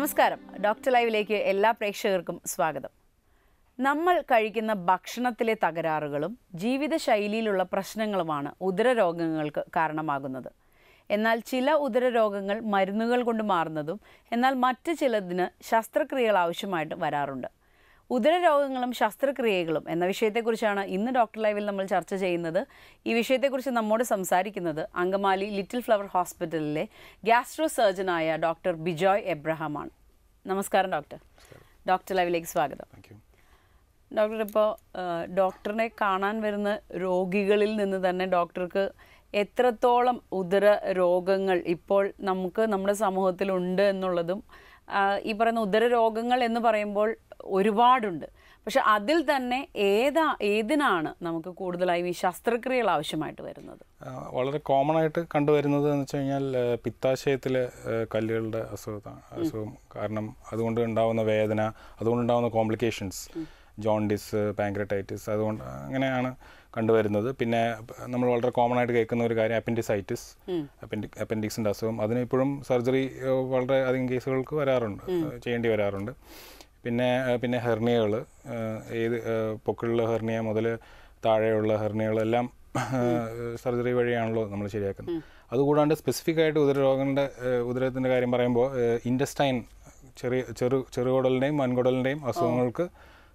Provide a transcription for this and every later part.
നമസ്കാരം ഡോക്ടർ ലൈവിലേക്ക് എല്ലാ പ്രേക്ഷകർക്കും സ്വാഗതം നമ്മൾ കഴിക്കുന്ന ഭക്ഷണത്തിലെ തകരാറുകളും ജീവിതശൈലിയിലുള്ള പ്രശ്നങ്ങളുമാണ് ഉദരരോഗങ്ങൾക്ക് കാരണമാകുന്നത് എന്നാൽ ചില ഉദരരോഗങ്ങൾ മരുന്നുകൾ കൊണ്ട് മാറുന്നതും എന്നാൽ മറ്റ് ചിലതിന് ശസ്ത്രക്രിയകൾ ആവശ്യമായിട്ട് വരാറുണ്ട് ഉദരരോഗങ്ങളും ശസ്ത്രക്രിയകളും എന്ന വിഷയത്തെക്കുറിച്ചാണ് ഇന്ന് ഡോക്ടർ ലൈവിൽ നമ്മൾ ചർച്ച ചെയ്യുന്നത് ഈ വിഷയത്തെക്കുറിച്ച് നമ്മോട് സംസാരിക്കുന്നത് അങ്കമാലി ലിറ്റിൽ ഫ്ലവർ ഹോസ്പിറ്റലിലെ ഗ്യാസ്ട്രോ സർജനായ ഡോക്ടർ ബിജോയ് എബ്രഹാമാണ് നമസ്കാരം ഡോക്ടർ ഡോക്ടർ ലൈവിലേക്ക് സ്വാഗതം ഡോക്ടർ ഇപ്പോൾ ഡോക്ടറിനെ കാണാൻ വരുന്ന രോഗികളിൽ നിന്ന് തന്നെ ഡോക്ടർക്ക് എത്രത്തോളം ഉദര രോഗങ്ങൾ ഇപ്പോൾ നമുക്ക് നമ്മുടെ സമൂഹത്തിലുണ്ട് എന്നുള്ളതും ഈ പറയുന്ന ഉദര രോഗങ്ങൾ എന്ന് പറയുമ്പോൾ ഒരുപാടുണ്ട് പക്ഷെ അതിൽ തന്നെ ഏതാ ഏതിനാണ് നമുക്ക് കൂടുതലായും ഈ ശസ്ത്രക്രിയകൾ ആവശ്യമായിട്ട് വരുന്നത് വളരെ കോമൺ ആയിട്ട് കണ്ടുവരുന്നത് എന്ന് വെച്ച് കഴിഞ്ഞാൽ പിത്താശയത്തിലെ കല്ലുകളുടെ അസുഖത്താണ് അസുഖം കാരണം അതുകൊണ്ട് ഉണ്ടാകുന്ന വേദന അതുകൊണ്ട് ഉണ്ടാകുന്ന കോംപ്ലിക്കേഷൻസ് ജോണ്ടിസ് പാങ്ക്രറ്റൈറ്റിസ് അതുകൊണ്ട് അങ്ങനെയാണ് കണ്ടുവരുന്നത് പിന്നെ നമ്മൾ വളരെ കോമൺ ആയിട്ട് കേൾക്കുന്ന ഒരു കാര്യം അപ്പൻഡിസൈറ്റിസ് അപ്പൻഡിക്സിൻ്റെ അസുഖം അതിന് ഇപ്പോഴും സർജറി വളരെ അധികം കേസുകൾക്ക് വരാറുണ്ട് ചെയ്യേണ്ടി വരാറുണ്ട് പിന്നെ പിന്നെ ഹെർണിയകൾ ഏത് പൊക്കിലുള്ള ഹെർണിയ മുതൽ താഴെയുള്ള ഹെർണിയകളെല്ലാം സർജറി വഴിയാണല്ലോ നമ്മൾ ശരിയാക്കുന്നത് അതുകൂടാണ്ട് സ്പെസിഫിക് ആയിട്ട് ഉദരരോഗങ്ങളുടെ ഉദരത്തിൻ്റെ കാര്യം പറയുമ്പോൾ ഇൻഡസ്റ്റൈൻ ചെറിയ ചെറു ചെറുകുടലിൻ്റെയും വൻകുടലിൻ്റെയും അസുഖങ്ങൾക്ക്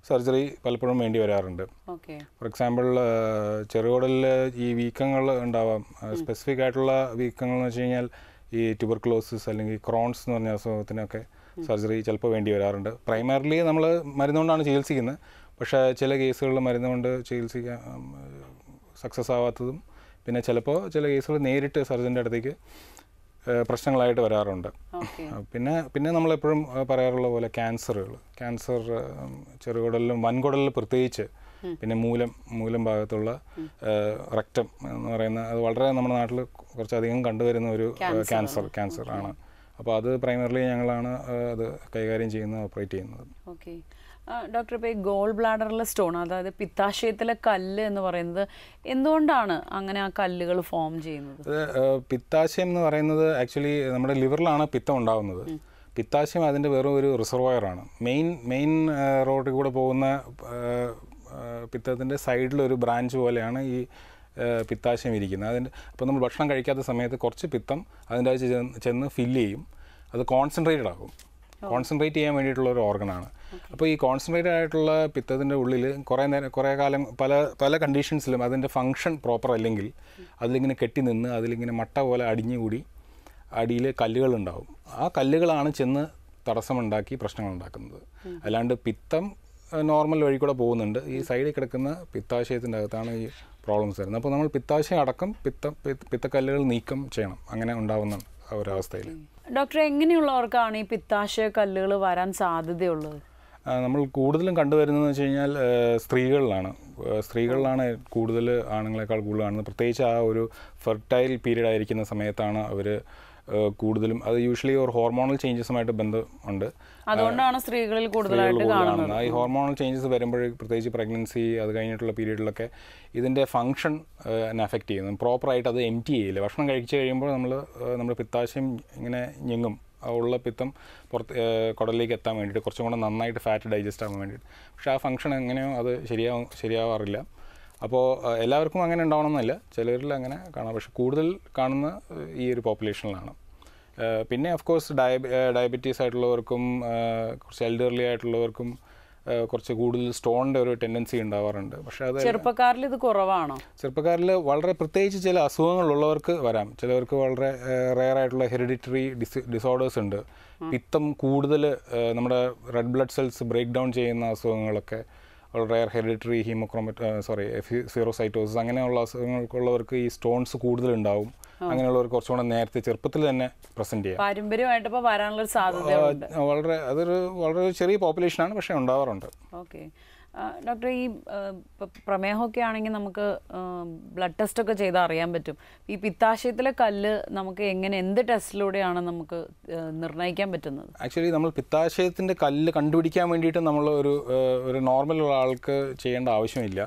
സർജറി പലപ്പോഴും വേണ്ടി വരാറുണ്ട് ഫോർ എക്സാമ്പിൾ ചെറുകുടലിൽ ഈ വീക്കങ്ങൾ ഉണ്ടാവാം സ്പെസിഫിക് ആയിട്ടുള്ള വീക്കങ്ങൾ എന്ന് വെച്ച് കഴിഞ്ഞാൽ ഈ ട്യൂബർക്ലോസിസ് അല്ലെങ്കിൽ ക്രോൺസ് എന്ന് പറഞ്ഞ അസുഖത്തിനൊക്കെ സർജറി ചിലപ്പോൾ വേണ്ടി വരാറുണ്ട് പ്രൈമറിലി നമ്മൾ കൊണ്ടാണ് ചികിത്സിക്കുന്നത് പക്ഷേ ചില കേസുകളിൽ മരുന്ന് കൊണ്ട് ചികിത്സിക്കാൻ സക്സസ് ആവാത്തതും പിന്നെ ചിലപ്പോൾ ചില കേസുകൾ നേരിട്ട് സർജൻ്റെ അടുത്തേക്ക് പ്രശ്നങ്ങളായിട്ട് വരാറുണ്ട് പിന്നെ പിന്നെ നമ്മളെപ്പോഴും പറയാറുള്ള പോലെ ക്യാൻസറുകൾ ക്യാൻസർ ചെറുകുടലിലും വൻകുടലിൽ പ്രത്യേകിച്ച് പിന്നെ മൂലം മൂലം ഭാഗത്തുള്ള റക്റ്റം എന്ന് പറയുന്ന അത് വളരെ നമ്മുടെ നാട്ടിൽ കുറച്ചധികം കണ്ടുവരുന്ന ഒരു ക്യാൻസർ ക്യാൻസർ ആണ് അപ്പോൾ അത് പ്രൈമറിലി ഞങ്ങളാണ് അത് കൈകാര്യം ചെയ്യുന്നത് ഓപ്പറേറ്റ് ചെയ്യുന്നത് ഓക്കെ ഡോക്ടർ ഇപ്പോൾ ഈ ഗോൾ ബ്ലാഡറിലെ സ്റ്റോൺ അതായത് പിത്താശയത്തിലെ കല്ല് എന്ന് പറയുന്നത് എന്തുകൊണ്ടാണ് അങ്ങനെ ആ കല്ലുകൾ ഫോം ചെയ്യുന്നത് പിത്താശയം എന്ന് പറയുന്നത് ആക്ച്വലി നമ്മുടെ ലിവറിലാണ് പിത്തം ഉണ്ടാകുന്നത് പിത്താശയം അതിൻ്റെ വെറും ഒരു റിസർവയറാണ് മെയിൻ മെയിൻ റോഡിൽ കൂടെ പോകുന്ന പിത്തത്തിൻ്റെ സൈഡിലൊരു ബ്രാഞ്ച് പോലെയാണ് ഈ പിത്താശയം ഇരിക്കുന്നത് അതിൻ്റെ അപ്പോൾ നമ്മൾ ഭക്ഷണം കഴിക്കാത്ത സമയത്ത് കുറച്ച് പിത്തം അതിൻ്റെ അകത്ത് ചെന്ന് ഫില്ല് ചെയ്യും അത് കോൺസെൻട്രേറ്റഡ് ആകും കോൺസെൻട്രേറ്റ് ചെയ്യാൻ വേണ്ടിയിട്ടുള്ള ഒരു ഓർഗനാണ് അപ്പോൾ ഈ കോൺസെൻട്രേറ്റഡ് ആയിട്ടുള്ള പിത്തത്തിൻ്റെ ഉള്ളിൽ കുറേ നേരം കുറേ കാലം പല പല കണ്ടീഷൻസിലും അതിൻ്റെ ഫങ്ഷൻ പ്രോപ്പർ അല്ലെങ്കിൽ അതിലിങ്ങനെ കെട്ടി നിന്ന് അതിലിങ്ങനെ മട്ട പോലെ അടിഞ്ഞുകൂടി അടിയിൽ കല്ലുകളുണ്ടാവും ആ കല്ലുകളാണ് ചെന്ന് തടസ്സമുണ്ടാക്കി പ്രശ്നങ്ങൾ ഉണ്ടാക്കുന്നത് അല്ലാണ്ട് പിത്തം നോർമൽ വഴി കൂടെ പോകുന്നുണ്ട് ഈ സൈഡിൽ കിടക്കുന്ന പിത്താശയത്തിൻ്റെ അകത്താണ് ഈ പ്രോബ്ലംസ് വരുന്നത് അപ്പോൾ നമ്മൾ പിത്താശയം അടക്കം പിത്ത പിത്തക്കല്ലുകൾ നീക്കം ചെയ്യണം അങ്ങനെ ഉണ്ടാവുന്ന ഒരവസ്ഥയിൽ ഡോക്ടർ എങ്ങനെയുള്ളവർക്കാണ് ഈ പിത്താശയ കല്ലുകൾ വരാൻ സാധ്യതയുള്ളത് നമ്മൾ കൂടുതലും കണ്ടുവരുന്നത് വെച്ച് കഴിഞ്ഞാൽ സ്ത്രീകളിലാണ് സ്ത്രീകളിലാണ് കൂടുതൽ ആണുങ്ങളെക്കാൾ കൂടുതൽ കാണുന്നത് പ്രത്യേകിച്ച് ആ ഒരു ഫെർട്ടൈൽ പീരീഡ് ആയിരിക്കുന്ന സമയത്താണ് അവർ കൂടുതലും അത് യൂഷ്വലി ഒരു ഹോർമോണൽ ചേഞ്ചസുമായിട്ട് ബന്ധമുണ്ട് അതുകൊണ്ടാണ് സ്ത്രീകളിൽ കൂടുതലായിട്ട് കാണുന്നത് ഈ ഹോർമോണൽ ചേഞ്ചസ് വരുമ്പോൾ പ്രത്യേകിച്ച് പ്രഗ്നൻസി അത് കഴിഞ്ഞിട്ടുള്ള പീരീഡിലൊക്കെ ഇതിൻ്റെ ഫങ്ഷൻ അഫക്റ്റ് ചെയ്യുന്നു പ്രോപ്പറായിട്ട് അത് എം ടി ചെയ്യില്ല ഭക്ഷണം കഴിച്ചു കഴിയുമ്പോൾ നമ്മൾ നമ്മുടെ പിത്താശയം ഇങ്ങനെ ഞെങ്ങും ഉള്ള പിത്തം പുറത്ത് കുടലിലേക്ക് എത്താൻ വേണ്ടിയിട്ട് കുറച്ചും കൂടെ നന്നായിട്ട് ഫാറ്റ് ഡൈജസ്റ്റ് ആകാൻ വേണ്ടിയിട്ട് പക്ഷേ ആ ഫംഗ്ഷൻ എങ്ങനെയോ അത് ശരിയാവും ശരിയാവാറില്ല അപ്പോൾ എല്ലാവർക്കും അങ്ങനെ ഉണ്ടാവണമെന്നില്ല ചിലരിൽ അങ്ങനെ കാണാം പക്ഷെ കൂടുതൽ കാണുന്ന ഈ ഒരു പോപ്പുലേഷനിലാണ് പിന്നെ ഓഫ് കോഴ്സ് ഡയബ ഡയബറ്റീസ് ആയിട്ടുള്ളവർക്കും കുറച്ച് എൽഡർലി ആയിട്ടുള്ളവർക്കും കുറച്ച് കൂടുതൽ സ്റ്റോണിൻ്റെ ഒരു ടെൻഡൻസി ഉണ്ടാവാറുണ്ട് പക്ഷേ അത് ചെറുപ്പക്കാരിൽ ഇത് കുറവാണോ ചെറുപ്പക്കാരിൽ വളരെ പ്രത്യേകിച്ച് ചില അസുഖങ്ങളുള്ളവർക്ക് വരാം ചിലവർക്ക് വളരെ റെയർ ആയിട്ടുള്ള ഹെറിഡിറ്ററി ഡിസ് ഡിസോർഡേഴ്സ് ഉണ്ട് പിത്തം കൂടുതൽ നമ്മുടെ red blood cells break down ചെയ്യുന്ന അസുഖങ്ങളൊക്കെ റയർ ഹെറിഡിറ്ററി ഹീമോക്രോമറ്റ് സോറി സീറോസൈറ്റോസിസ് അങ്ങനെയുള്ള അസുഖങ്ങൾക്കുള്ളവർക്ക് ഈ സ്റ്റോൺസ് കൂടുതലുണ്ടാവും അങ്ങനെയുള്ളവർ കുറച്ചുകൂടെ നേരത്തെ ചെറുപ്പത്തിൽ തന്നെ പ്രസന്റ് ചെയ്യാം പാരമ്പര്യമായിട്ട് വരാനുള്ള സാധ്യത വളരെ അതൊരു വളരെ ചെറിയ പോപ്പുലേഷൻ ആണ് പക്ഷേ ഉണ്ടാവാറുണ്ട് ഓക്കെ ഡോക്ടർ ഈ പ്രമേഹമൊക്കെ ആണെങ്കിൽ നമുക്ക് ബ്ലഡ് ടെസ്റ്റ് ഒക്കെ ചെയ്ത് അറിയാൻ പറ്റും ഈ പിത്താശയത്തിലെ കല്ല് നമുക്ക് എങ്ങനെ എന്ത് ടെസ്റ്റിലൂടെയാണ് നമുക്ക് നിർണ്ണയിക്കാൻ പറ്റുന്നത് ആക്ച്വലി നമ്മൾ പിത്താശയത്തിൻ്റെ കല്ല് കണ്ടുപിടിക്കാൻ വേണ്ടിയിട്ട് നമ്മൾ ഒരു ഒരു നോർമൽ ഒരാൾക്ക് ചെയ്യേണ്ട ആവശ്യമില്ല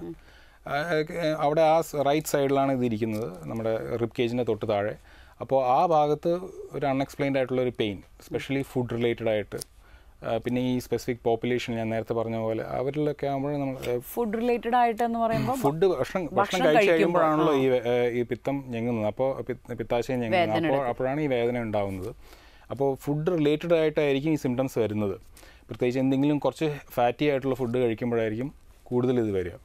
അവിടെ ആ റൈറ്റ് സൈഡിലാണ് ഇതിരിക്കുന്നത് നമ്മുടെ റിബ് കേജിൻ്റെ തൊട്ട് താഴെ അപ്പോൾ ആ ഭാഗത്ത് ഒരു അൺഎക്സ്പ്ലെയിൻഡ് ആയിട്ടുള്ള ഒരു പെയിൻ സ്പെഷ്യലി ഫുഡ് റിലേറ്റഡ് ആയിട്ട് പിന്നെ ഈ സ്പെസിഫിക് പോപ്പുലേഷൻ ഞാൻ നേരത്തെ പറഞ്ഞ പോലെ അവരിലൊക്കെ ആകുമ്പോഴും നമ്മൾ ഫുഡ് റിലേറ്റഡ് ആയിട്ട് എന്ന് പറയുമ്പോൾ ഫുഡ് ഭക്ഷണം ഭക്ഷണം കഴിച്ചു കഴിയുമ്പോഴാണല്ലോ ഈ ഈ പിത്തം ഞെങ്ങുന്നത് അപ്പോൾ പിത്താശയം ഞെങ്ങുന്നത് അപ്പോൾ അപ്പോഴാണ് ഈ വേദന ഉണ്ടാകുന്നത് അപ്പോൾ ഫുഡ് റിലേറ്റഡ് ആയിട്ടായിരിക്കും ഈ സിംറ്റംസ് വരുന്നത് പ്രത്യേകിച്ച് എന്തെങ്കിലും കുറച്ച് ഫാറ്റി ആയിട്ടുള്ള ഫുഡ് കഴിക്കുമ്പോഴായിരിക്കും കൂടുതൽ ഇത് വരിക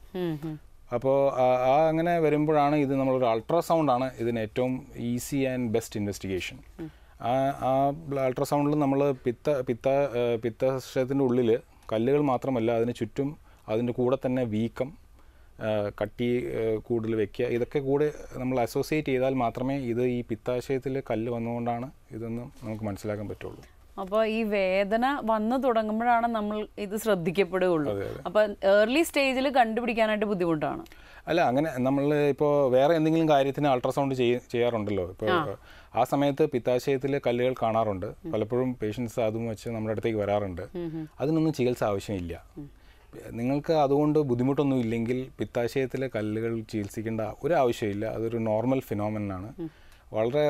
അപ്പോൾ ആ അങ്ങനെ വരുമ്പോഴാണ് ഇത് നമ്മളൊരു അൾട്രാസൗണ്ടാണ് ഇതിന് ഏറ്റവും ഈസി ആൻഡ് ബെസ്റ്റ് ഇൻവെസ്റ്റിഗേഷൻ ആ ആ അൾട്രാസൗണ്ടിൽ നമ്മൾ പിത്ത പിത്ത പിത്തശയത്തിൻ്റെ ഉള്ളിൽ കല്ലുകൾ മാത്രമല്ല അതിന് ചുറ്റും അതിൻ്റെ കൂടെ തന്നെ വീക്കം കട്ടി കൂടുതൽ വെക്കുക ഇതൊക്കെ കൂടെ നമ്മൾ അസോസിയേറ്റ് ചെയ്താൽ മാത്രമേ ഇത് ഈ പിത്താശയത്തിൽ കല്ല് വന്നുകൊണ്ടാണ് ഇതൊന്നും നമുക്ക് മനസ്സിലാക്കാൻ പറ്റുള്ളൂ അപ്പോൾ ഈ വേദന വന്നു തുടങ്ങുമ്പോഴാണ് നമ്മൾ ഇത് ശ്രദ്ധിക്കപ്പെടുകയുള്ളൂ അപ്പോൾ ഏർലി സ്റ്റേജിൽ കണ്ടുപിടിക്കാനായിട്ട് ബുദ്ധിമുട്ടാണ് അല്ല അങ്ങനെ നമ്മൾ ഇപ്പോൾ വേറെ എന്തെങ്കിലും കാര്യത്തിന് അൾട്രാസൗണ്ട് ചെയ്യാറുണ്ടല്ലോ ഇപ്പോൾ ആ സമയത്ത് പിത്താശയത്തിലെ കല്ലുകൾ കാണാറുണ്ട് പലപ്പോഴും പേഷ്യൻസ് അതും വെച്ച് നമ്മുടെ അടുത്തേക്ക് വരാറുണ്ട് അതിനൊന്നും ചികിത്സ ആവശ്യമില്ല നിങ്ങൾക്ക് അതുകൊണ്ട് ബുദ്ധിമുട്ടൊന്നും ഇല്ലെങ്കിൽ പിത്താശയത്തിലെ കല്ലുകൾ ചികിത്സിക്കേണ്ട ഒരു ആവശ്യമില്ല അതൊരു നോർമൽ ഫിനോമിനാണ് വളരെ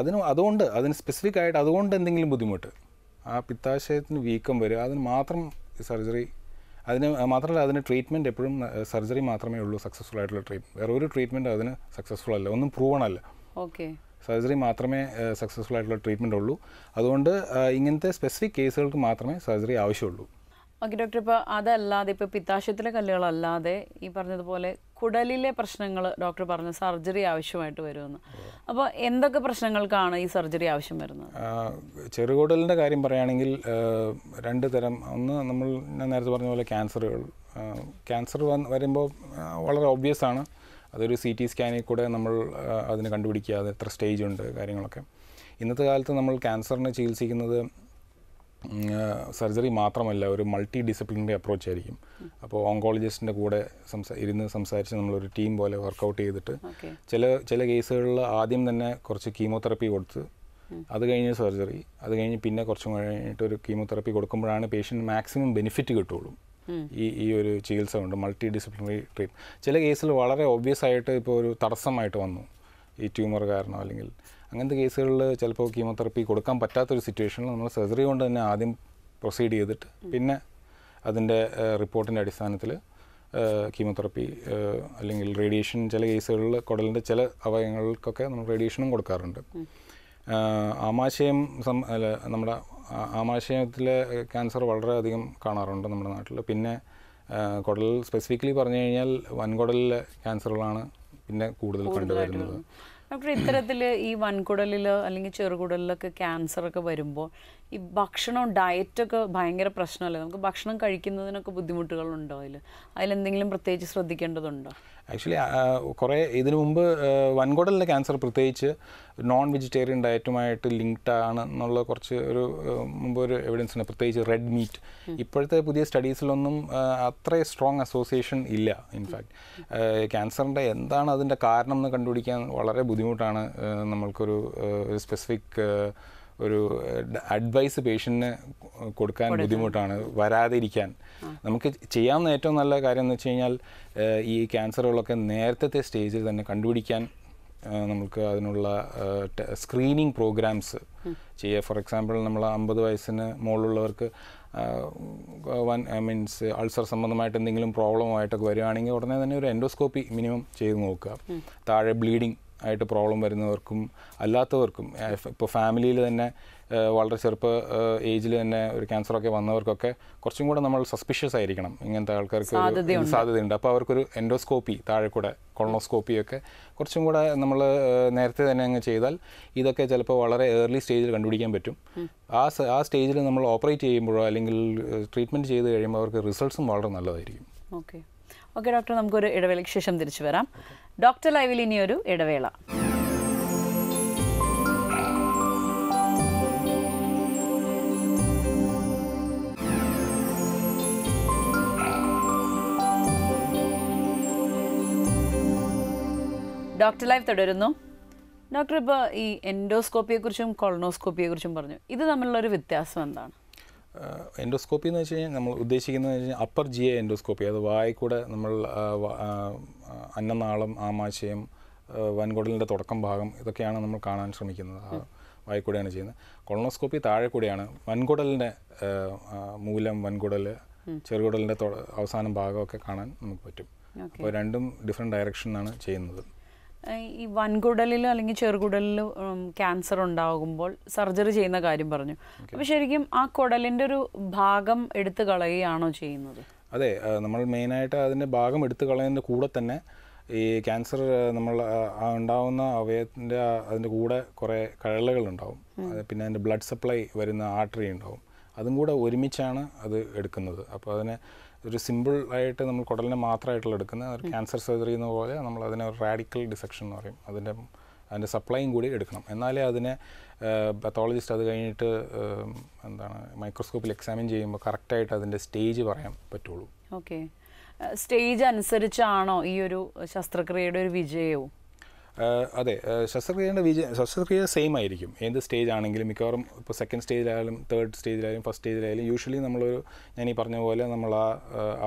അതിന് അതുകൊണ്ട് അതിന് സ്പെസിഫിക് ആയിട്ട് അതുകൊണ്ട് എന്തെങ്കിലും ബുദ്ധിമുട്ട് ആ പിത്താശയത്തിന് വീക്കം വരും അതിന് മാത്രം സർജറി അതിന് മാത്രമല്ല അതിന് ട്രീറ്റ്മെൻറ്റ് എപ്പോഴും സർജറി മാത്രമേ ഉള്ളൂ സക്സസ്ഫുൾ ആയിട്ടുള്ള ട്രീറ്റ്മെൻറ്റ് വേറെ ഒരു ട്രീറ്റ്മെൻറ്റ് അതിന് സക്സസ്ഫുൾ അല്ല ഒന്നും പ്രൂവൺ അല്ല ഓക്കെ സർജറി മാത്രമേ സക്സസ്ഫുൾ ആയിട്ടുള്ള ട്രീറ്റ്മെൻ്റ് ഉള്ളൂ അതുകൊണ്ട് ഇങ്ങനത്തെ സ്പെസിഫിക് കേസുകൾക്ക് മാത്രമേ സർജറി ആവശ്യമുള്ളൂ ഓക്കെ ഡോക്ടർ ഇപ്പോൾ അതല്ലാതെ ഇപ്പോൾ പിത്താശയത്തിലെ കല്ലുകളല്ലാതെ ഈ പറഞ്ഞതുപോലെ കുടലിലെ പ്രശ്നങ്ങൾ ഡോക്ടർ പറഞ്ഞു സർജറി ആവശ്യമായിട്ട് വരുമെന്ന് അപ്പോൾ എന്തൊക്കെ പ്രശ്നങ്ങൾക്കാണ് ഈ സർജറി ആവശ്യം വരുന്നത് ചെറുകുടലിൻ്റെ കാര്യം പറയുകയാണെങ്കിൽ രണ്ട് തരം ഒന്ന് നമ്മൾ ഞാൻ നേരത്തെ പറഞ്ഞ പോലെ ക്യാൻസറുകൾ ക്യാൻസർ വരുമ്പോൾ വളരെ ഒബ്വിയസ് ആണ് അതൊരു സി ടി സ്കാനിൽ കൂടെ നമ്മൾ അതിന് കണ്ടുപിടിക്കുക അത് എത്ര സ്റ്റേജ് ഉണ്ട് കാര്യങ്ങളൊക്കെ ഇന്നത്തെ കാലത്ത് നമ്മൾ ക്യാൻസറിനെ ചികിത്സിക്കുന്നത് സർജറി മാത്രമല്ല ഒരു മൾട്ടി ഡിസിപ്ലിനറി അപ്രോച്ച് ആയിരിക്കും അപ്പോൾ ഓങ്കോളജിസ്റ്റിൻ്റെ കൂടെ സംസാ ഇരുന്ന് സംസാരിച്ച് നമ്മളൊരു ടീം പോലെ വർക്കൗട്ട് ചെയ്തിട്ട് ചില ചില കേസുകളിൽ ആദ്യം തന്നെ കുറച്ച് കീമോതെറപ്പി കൊടുത്ത് അത് കഴിഞ്ഞ് സർജറി അത് കഴിഞ്ഞ് പിന്നെ കുറച്ചും കഴിഞ്ഞിട്ട് ഒരു കീമോതെറപ്പി കൊടുക്കുമ്പോഴാണ് പേഷ്യൻറ്റ് മാക്സിമം ബെനിഫിറ്റ് കിട്ടുള്ളൂ ഈ ഈ ഒരു ചികിത്സ ഉണ്ട് മൾട്ടി ഡിസിപ്ലിനറി ട്രീറ്റ് ചില കേസിൽ വളരെ ഒബ്വിയസ് ആയിട്ട് ഇപ്പോൾ ഒരു തടസ്സമായിട്ട് വന്നു ഈ ട്യൂമർ കാരണം അല്ലെങ്കിൽ അങ്ങനത്തെ കേസുകളിൽ ചിലപ്പോൾ കീമോതെറപ്പി കൊടുക്കാൻ പറ്റാത്തൊരു സിറ്റുവേഷനിൽ നമ്മൾ സർജറി കൊണ്ട് തന്നെ ആദ്യം പ്രൊസീഡ് ചെയ്തിട്ട് പിന്നെ അതിൻ്റെ റിപ്പോർട്ടിൻ്റെ അടിസ്ഥാനത്തിൽ കീമോതെറപ്പി അല്ലെങ്കിൽ റേഡിയേഷൻ ചില കേസുകളിൽ കുടലിൻ്റെ ചില അവയവങ്ങൾക്കൊക്കെ നമ്മൾ റേഡിയേഷനും കൊടുക്കാറുണ്ട് ആമാശയം സം അല്ല നമ്മുടെ ആമാശയത്തിൽ ക്യാൻസർ വളരെയധികം കാണാറുണ്ട് നമ്മുടെ നാട്ടിൽ പിന്നെ കുടൽ സ്പെസിഫിക്കലി പറഞ്ഞു കഴിഞ്ഞാൽ വൻകുടലിലെ ക്യാൻസറുകളാണ് പിന്നെ കൂടുതൽ കണ്ടുവരുന്നത് ഡോക്ടർ ഇത്തരത്തിൽ ഈ വൻകുടലിൽ അല്ലെങ്കിൽ ചെറുകുടലിലൊക്കെ ക്യാൻസറൊക്കെ വരുമ്പോൾ ഈ ഭക്ഷണവും ഡയറ്റൊക്കെ ഭയങ്കര പ്രശ്നമല്ലേ നമുക്ക് ഭക്ഷണം കഴിക്കുന്നതിനൊക്കെ ബുദ്ധിമുട്ടുകളുണ്ടോ അതിൽ അതിലെന്തെങ്കിലും പ്രത്യേകിച്ച് ശ്രദ്ധിക്കേണ്ടതുണ്ടോ ആക്ച്വലി കുറേ ഇതിനു മുമ്പ് വൻകുടലിലെ ക്യാൻസർ പ്രത്യേകിച്ച് നോൺ വെജിറ്റേറിയൻ ഡയറ്റുമായിട്ട് ലിങ്ക്ഡ് ആണ് എന്നുള്ള കുറച്ച് ഒരു മുമ്പ് ഒരു എവിഡൻസ് ഉണ്ട് പ്രത്യേകിച്ച് റെഡ് മീറ്റ് ഇപ്പോഴത്തെ പുതിയ സ്റ്റഡീസിലൊന്നും അത്ര സ്ട്രോങ് അസോസിയേഷൻ ഇല്ല ഇൻഫാക്ട് ക്യാൻസറിൻ്റെ എന്താണ് അതിൻ്റെ കാരണം എന്ന് കണ്ടുപിടിക്കാൻ വളരെ ബുദ്ധിമുട്ടാണ് നമ്മൾക്കൊരു സ്പെസിഫിക് ഒരു അഡ്വൈസ് പേഷ്യൻറ്റിന് കൊടുക്കാൻ ബുദ്ധിമുട്ടാണ് വരാതിരിക്കാൻ നമുക്ക് ചെയ്യാവുന്ന ഏറ്റവും നല്ല കാര്യം എന്ന് വെച്ച് കഴിഞ്ഞാൽ ഈ ക്യാൻസറുകളൊക്കെ നേരത്തെ സ്റ്റേജിൽ തന്നെ കണ്ടുപിടിക്കാൻ നമുക്ക് അതിനുള്ള സ്ക്രീനിങ് പ്രോഗ്രാംസ് ചെയ്യുക ഫോർ എക്സാമ്പിൾ നമ്മൾ അമ്പത് വയസ്സിന് മുകളിലുള്ളവർക്ക് വൺ മീൻസ് അൾസർ സംബന്ധമായിട്ട് എന്തെങ്കിലും പ്രോബ്ലമായിട്ടൊക്കെ വരികയാണെങ്കിൽ ഉടനെ തന്നെ ഒരു എൻഡോസ്കോപ്പി മിനിമം ചെയ്ത് നോക്കുക താഴെ ബ്ലീഡിങ് ആയിട്ട് പ്രോബ്ലം വരുന്നവർക്കും അല്ലാത്തവർക്കും ഇപ്പോൾ ഫാമിലിയിൽ തന്നെ വളരെ ചെറുപ്പ ഏജിൽ തന്നെ ഒരു ക്യാൻസറൊക്കെ വന്നവർക്കൊക്കെ കുറച്ചും കൂടെ നമ്മൾ സസ്പിഷ്യസ് ആയിരിക്കണം ഇങ്ങനത്തെ ആൾക്കാർക്ക് ഒരു സാധ്യതയുണ്ട് അപ്പോൾ അവർക്കൊരു എൻഡോസ്കോപ്പി താഴെ കൂടെ കൊളണോസ്കോപ്പി ഒക്കെ കുറച്ചും കൂടെ നമ്മൾ നേരത്തെ തന്നെ അങ്ങ് ചെയ്താൽ ഇതൊക്കെ ചിലപ്പോൾ വളരെ ഏർലി സ്റ്റേജിൽ കണ്ടുപിടിക്കാൻ പറ്റും ആ ആ സ്റ്റേജിൽ നമ്മൾ ഓപ്പറേറ്റ് ചെയ്യുമ്പോഴോ അല്ലെങ്കിൽ ട്രീറ്റ്മെൻറ്റ് ചെയ്ത് കഴിയുമ്പോൾ അവർക്ക് റിസൾട്ട്സും വളരെ നല്ലതായിരിക്കും ഓക്കെ ഓക്കെ ഡോക്ടർ നമുക്കൊരു ഇടവേളയ്ക്ക് ശേഷം തിരിച്ചു വരാം ഡോക്ടർ ലൈവിൽ ഒരു ഇടവേള ഡോക്ടർ ലൈവ് തുടരുന്നു ഡോക്ടർ ഇപ്പോൾ ഈ എൻഡോസ്കോപ്പിയെക്കുറിച്ചും കൊളനോസ്കോപ്പിയെക്കുറിച്ചും പറഞ്ഞു ഇത് തമ്മിലുള്ളൊരു ഒരു വ്യത്യാസം എന്താണ് എൻഡോസ്കോപ്പി എന്ന് വെച്ച് കഴിഞ്ഞാൽ നമ്മൾ ഉദ്ദേശിക്കുന്നത് കഴിഞ്ഞാൽ അപ്പർ ജി എ എൻഡോസ്കോപ്പി അത് വായിക്കൂടെ നമ്മൾ അന്നനാളം ആമാശയം വൻകുടലിൻ്റെ തുടക്കം ഭാഗം ഇതൊക്കെയാണ് നമ്മൾ കാണാൻ ശ്രമിക്കുന്നത് വായിക്കൂടെയാണ് ചെയ്യുന്നത് കൊളോണോസ്കോപ്പി താഴെ കൂടെയാണ് വൻകുടലിൻ്റെ മൂലം വൻകുടൽ ചെറുകുടലിൻ്റെ അവസാനം ഭാഗമൊക്കെ കാണാൻ നമുക്ക് പറ്റും അപ്പോൾ രണ്ടും ഡിഫറെൻറ്റ് ഡയറക്ഷനാണ് ചെയ്യുന്നത് ഈ വൻകുടലിലോ അല്ലെങ്കിൽ ചെറുകുടലിലോ ക്യാൻസർ ഉണ്ടാകുമ്പോൾ സർജറി ചെയ്യുന്ന കാര്യം പറഞ്ഞു അപ്പോൾ ശരിക്കും ആ കുടലിൻ്റെ ഒരു ഭാഗം എടുത്തു കളയുകയാണോ ചെയ്യുന്നത് അതെ നമ്മൾ മെയിനായിട്ട് അതിൻ്റെ ഭാഗം എടുത്തു കളയുന്നതിൻ്റെ കൂടെ തന്നെ ഈ ക്യാൻസർ നമ്മൾ ഉണ്ടാകുന്ന അവയത്തിൻ്റെ അതിൻ്റെ കൂടെ കുറേ ഉണ്ടാവും പിന്നെ അതിൻ്റെ ബ്ലഡ് സപ്ലൈ വരുന്ന ആർട്ടറി ഉണ്ടാവും അതും കൂടെ ഒരുമിച്ചാണ് അത് എടുക്കുന്നത് അപ്പോൾ അതിനെ ഒരു സിമ്പിൾ ആയിട്ട് നമ്മൾ കുടലിനെ മാത്രമായിട്ടുള്ള എടുക്കുന്ന ഒരു ക്യാൻസർ സർജറി എന്ന പോലെ നമ്മൾ അതിനെ ഒരു റാഡിക്കൽ ഡിസക്ഷൻ എന്ന് പറയും അതിൻ്റെ അതിൻ്റെ സപ്ലൈയും കൂടി എടുക്കണം എന്നാലേ അതിനെ പത്തോളജിസ്റ്റ് അത് കഴിഞ്ഞിട്ട് എന്താണ് മൈക്രോസ്കോപ്പിൽ എക്സാമിൻ ചെയ്യുമ്പോൾ കറക്റ്റായിട്ട് അതിൻ്റെ സ്റ്റേജ് പറയാൻ പറ്റുള്ളൂ ഓക്കെ സ്റ്റേജ് അനുസരിച്ചാണോ ഈ ഒരു ശസ്ത്രക്രിയയുടെ ഒരു വിജയവും അതെ ശസ്ത്രക്രിയയുടെ വിജയ ശസ്ത്രക്രിയ സെയിം ആയിരിക്കും ഏത് സ്റ്റേജ് ആണെങ്കിലും മിക്കവാറും ഇപ്പോൾ സെക്കൻഡ് സ്റ്റേജിലായാലും തേർഡ് സ്റ്റേജിലായാലും ഫസ്റ്റ് സ്റ്റേജിലായാലും യൂഷ്വലി നമ്മളൊരു ഞാൻ ഈ പറഞ്ഞ പോലെ നമ്മൾ ആ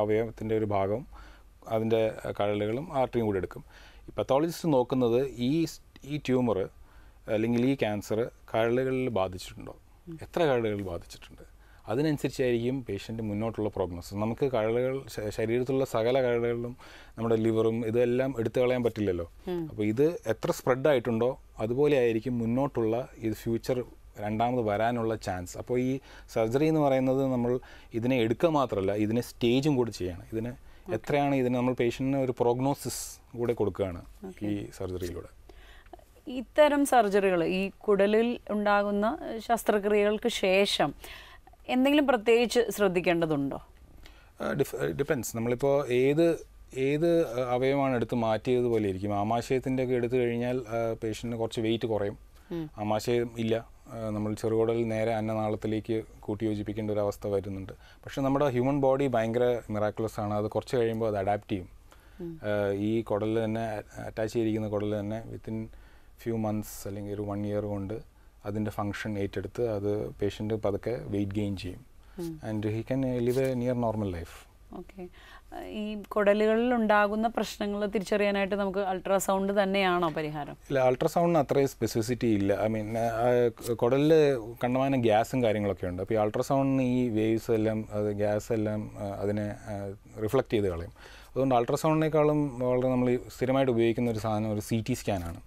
അവയവത്തിൻ്റെ ഒരു ഭാഗം അതിൻ്റെ കഴലുകളും ആർട്ടിയും കൂടി എടുക്കും ഈ പത്തോളജിസ്റ്റ് നോക്കുന്നത് ഈ ഈ ട്യൂമർ അല്ലെങ്കിൽ ഈ ക്യാൻസർ കഴലുകളിൽ ബാധിച്ചിട്ടുണ്ടോ എത്ര കഴലുകളിൽ ബാധിച്ചിട്ടുണ്ട് അതിനനുസരിച്ചായിരിക്കും പേഷ്യൻ്റ് മുന്നോട്ടുള്ള പ്രോഗ്നോസ് നമുക്ക് കഴലുകൾ ശരീരത്തിലുള്ള സകല കഴലുകളിലും നമ്മുടെ ലിവറും ഇതെല്ലാം എടുത്തു കളയാൻ പറ്റില്ലല്ലോ അപ്പോൾ ഇത് എത്ര സ്പ്രെഡ് ആയിട്ടുണ്ടോ അതുപോലെ ആയിരിക്കും മുന്നോട്ടുള്ള ഇത് ഫ്യൂച്ചർ രണ്ടാമത് വരാനുള്ള ചാൻസ് അപ്പോൾ ഈ സർജറി എന്ന് പറയുന്നത് നമ്മൾ ഇതിനെ എടുക്കുക മാത്രമല്ല ഇതിനെ സ്റ്റേജും കൂടി ചെയ്യണം ഇതിന് എത്രയാണ് ഇതിന് നമ്മൾ പേഷ്യൻറ്റിന് ഒരു പ്രോഗ്നോസിസ് കൂടെ കൊടുക്കുകയാണ് ഈ സർജറിയിലൂടെ ഇത്തരം സർജറികൾ ഈ കുടലിൽ ഉണ്ടാകുന്ന ശസ്ത്രക്രിയകൾക്ക് ശേഷം എന്തെങ്കിലും പ്രത്യേകിച്ച് ശ്രദ്ധിക്കേണ്ടതുണ്ടോ ഡിപ്പെൻസ് നമ്മളിപ്പോൾ ഏത് ഏത് അവയവമാണ് എടുത്ത് പോലെ ഇരിക്കും ആമാശയത്തിൻ്റെ ഒക്കെ എടുത്തു കഴിഞ്ഞാൽ പേഷ്യൻറ്റിന് കുറച്ച് വെയിറ്റ് കുറയും ആമാശയം ഇല്ല നമ്മൾ ചെറുകുടൽ നേരെ അന്നനാളത്തിലേക്ക് കൂട്ടി യോജിപ്പിക്കേണ്ട ഒരു അവസ്ഥ വരുന്നുണ്ട് പക്ഷേ നമ്മുടെ ഹ്യൂമൻ ബോഡി ഭയങ്കര മിറാക്കുലസ് ആണ് അത് കുറച്ച് കഴിയുമ്പോൾ അത് അഡാപ്റ്റ് ചെയ്യും ഈ കുടലിൽ തന്നെ അറ്റാച്ച് ചെയ്തിരിക്കുന്ന കുടലിൽ തന്നെ വിത്തിൻ ഫ്യൂ മന്ത്സ് അല്ലെങ്കിൽ ഒരു വൺ ഇയർ കൊണ്ട് അതിൻ്റെ ഫങ്ഷൻ ഏറ്റെടുത്ത് അത് പേഷ്യൻ്റ് പതുക്കെ വെയിറ്റ് ഗെയിൻ ചെയ്യും and he can live a near normal life okay ഈ കുടലുകളിൽ ഉണ്ടാകുന്ന പ്രശ്നങ്ങൾ തിരിച്ചറിയാനായിട്ട് നമുക്ക് അൾട്രാസൗണ്ട് തന്നെയാണോ പരിഹാരം ഇല്ല അൾട്രാസൗണ്ടിന് അത്രയും സ്പെസിസിറ്റി ഇല്ല ഐ മീൻ കുടലിൽ കണ്ടമാനം ഗ്യാസും കാര്യങ്ങളൊക്കെ ഉണ്ട് അപ്പോൾ ഈ അൾട്രാസൗണ്ടിന് ഈ വേവ്സ് എല്ലാം അത് ഗ്യാസ് എല്ലാം അതിനെ റിഫ്ലക്റ്റ് ചെയ്ത് കളയും അതുകൊണ്ട് അൾട്രാസൗണ്ടിനേക്കാളും വളരെ നമ്മൾ സ്ഥിരമായിട്ട് ഉപയോഗിക്കുന്ന ഒരു സാധനം ഒരു സി ടി സ്കാനാണ്